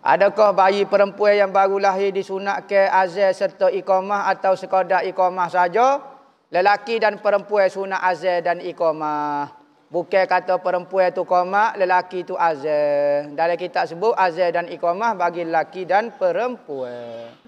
Adakah bayi perempuan yang baru lahir ke azal serta iqamah atau sekadar iqamah saja? Lelaki dan perempuan sunat azal dan iqamah. Bukan kata perempuan itu komak, lelaki itu azal. Dalam kita sebut azal dan iqamah bagi lelaki dan perempuan.